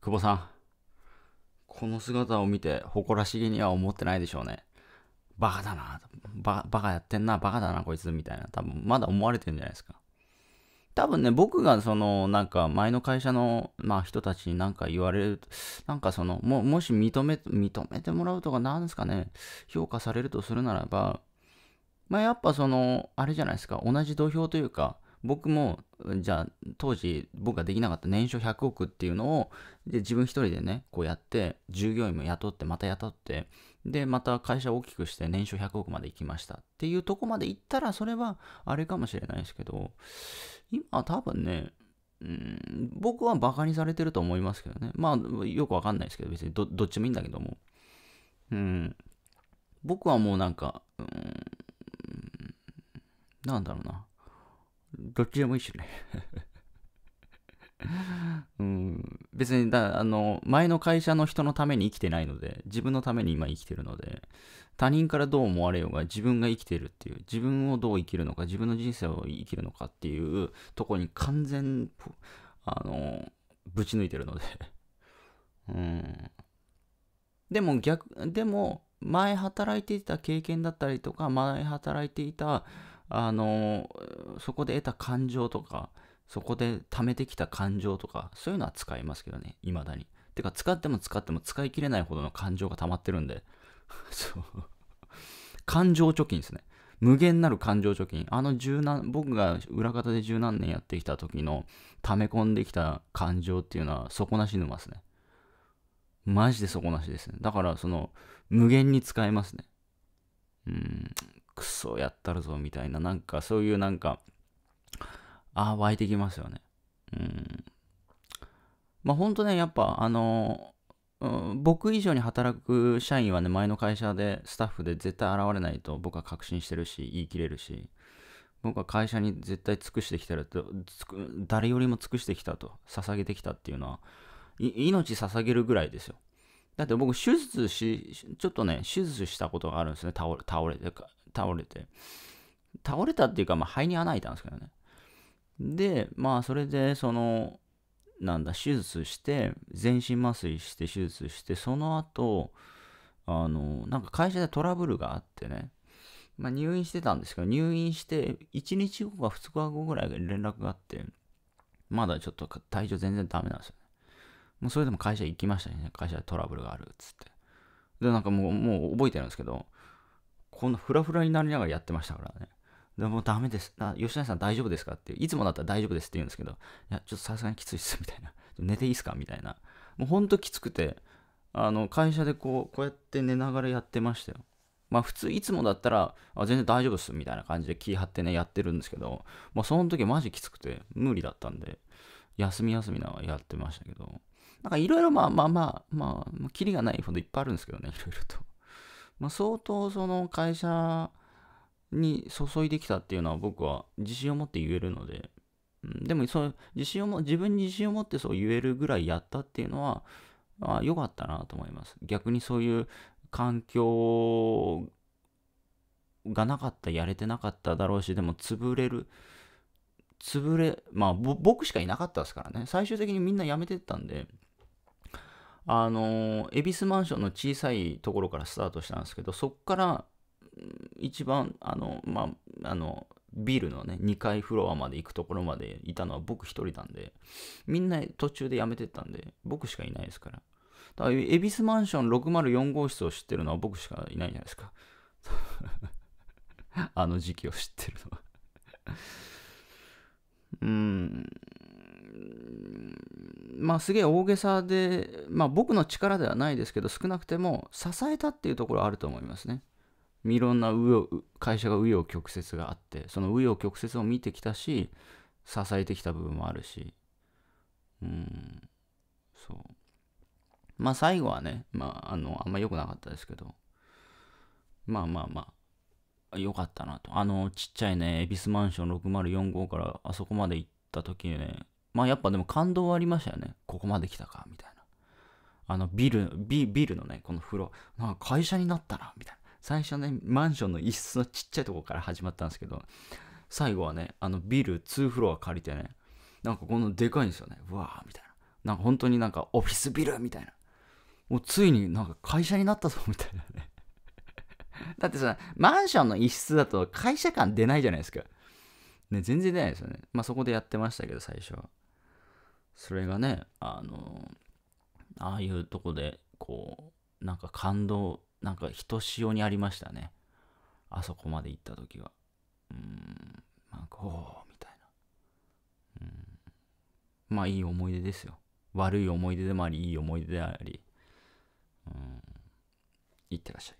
久保さん、この姿を見て誇らしげには思ってないでしょうね。バカだな、ババカやってんな、バカだな、こいつみたいな、多分まだ思われてるんじゃないですか。多分ね、僕がその、なんか前の会社の、まあ、人たちになんか言われる、なんかその、ももし認め、認めてもらうとかなんですかね、評価されるとするならば、まあやっぱその、あれじゃないですか、同じ土俵というか、僕も、じゃあ、当時僕ができなかった年商100億っていうのを、で自分一人でね、こうやって、従業員も雇って、また雇って、で、また会社を大きくして年商100億まで行きましたっていうとこまで行ったら、それはあれかもしれないですけど、今多分ね、うん、僕はバカにされてると思いますけどね。まあ、よくわかんないですけど、別にどっちもいいんだけども。うん。僕はもうなんか、うん、なんだろうな。どっちでもいいしね うん、別にだあの前の会社の人のために生きてないので自分のために今生きてるので他人からどう思われようが自分が生きてるっていう自分をどう生きるのか自分の人生を生きるのかっていうとこに完全あのぶち抜いてるので うんでも逆でも前働いていた経験だったりとか前働いていたあのそこで得た感情とかそこで貯めてきた感情とかそういうのは使いますけどねいまだにてか使っても使っても使い切れないほどの感情が溜まってるんで そう感情貯金ですね無限なる感情貯金あの十何僕が裏方で十何年やってきた時の溜め込んできた感情っていうのは底なし沼ですねマジで底なしですねだからその無限に使えますねうんクソやったるぞみたいな、なんかそういうなんか、ああ、湧いてきますよね。うん。まあほんとね、やっぱあのうん、僕以上に働く社員はね、前の会社でスタッフで絶対現れないと僕は確信してるし、言い切れるし、僕は会社に絶対尽くしてきてると、誰よりも尽くしてきたと、捧げてきたっていうのは、命捧げるぐらいですよ。だって僕、手術し、ちょっとね、手術したことがあるんですね。倒れ倒れて、倒れて。倒れたっていうか、まあ、肺に穴開いたんですけどね。で、まあ、それで、その、なんだ、手術して、全身麻酔して手術して、その後、あの、なんか会社でトラブルがあってね、まあ、入院してたんですけど、入院して1日後か2日後ぐらい連絡があって、まだちょっと体調全然ダメなんですよ。もうそれでも会社行きましたね。会社でトラブルがあるっつって。で、なんかもう、もう覚えてるんですけど、こんなフラフラになりながらやってましたからね。でもうダメです。あ、吉成さん大丈夫ですかって、いつもだったら大丈夫ですって言うんですけど、いや、ちょっとさすがにきついっす、みたいな。寝ていいっすかみたいな。もうほんときつくて、あの、会社でこう、こうやって寝ながらやってましたよ。まあ普通いつもだったら、あ全然大丈夫っすみたいな感じで気張ってね、やってるんですけど、まあその時マジきつくて無理だったんで、休み休みなやってましたけど、なんかいろいろまあまあまあ、まあ、キリがないほどいっぱいあるんですけどね、いろいろと。まあ、相当その会社に注いできたっていうのは僕は自信を持って言えるので、うん、でもそう自信をも自分に自信を持ってそう言えるぐらいやったっていうのは、まあ、良かったなと思います。逆にそういう環境がなかった、やれてなかっただろうし、でも潰れる。潰れ、まあ僕しかいなかったですからね。最終的にみんな辞めてったんで、あの恵比寿マンションの小さいところからスタートしたんですけどそこから一番あのまああのビルのね2階フロアまで行くところまでいたのは僕1人なんでみんな途中で辞めてったんで僕しかいないですからだから恵比寿マンション604号室を知ってるのは僕しかいないじゃないですか あの時期を知ってるのはまあ、すげえ大げさで、まあ、僕の力ではないですけど少なくても支えたっていうところあると思いますね。いろんな会社が紆余曲折があってその紆余曲折を見てきたし支えてきた部分もあるしうんそうまあ最後はね、まあ、あのあんま良くなかったですけどまあまあまあ良かったなとあのちっちゃいね恵比寿マンション604号からあそこまで行った時ねまあやっぱでも感動はありましたよね。ここまで来たか、みたいな。あのビル、ビビルのね、この風呂、なんか会社になったな、みたいな。最初ね、マンションの一室のちっちゃいとこから始まったんですけど、最後はね、あのビル2フロア借りてね、なんかこのでかいんですよね。うわー、みたいな。なんか本当になんかオフィスビルみたいな。もうついになんか会社になったぞ、みたいなね。だってさ、マンションの一室だと会社感出ないじゃないですか。ね、全然出ないですよね。まあそこでやってましたけど、最初は。それがね、あの、ああいうとこで、こう、なんか感動、なんかひとしおにありましたね。あそこまで行った時は。うん、なんか、おみたいな。うん。まあいい思い出ですよ。悪い思い出でもあり、いい思い出であり。うん。いってらっしゃい。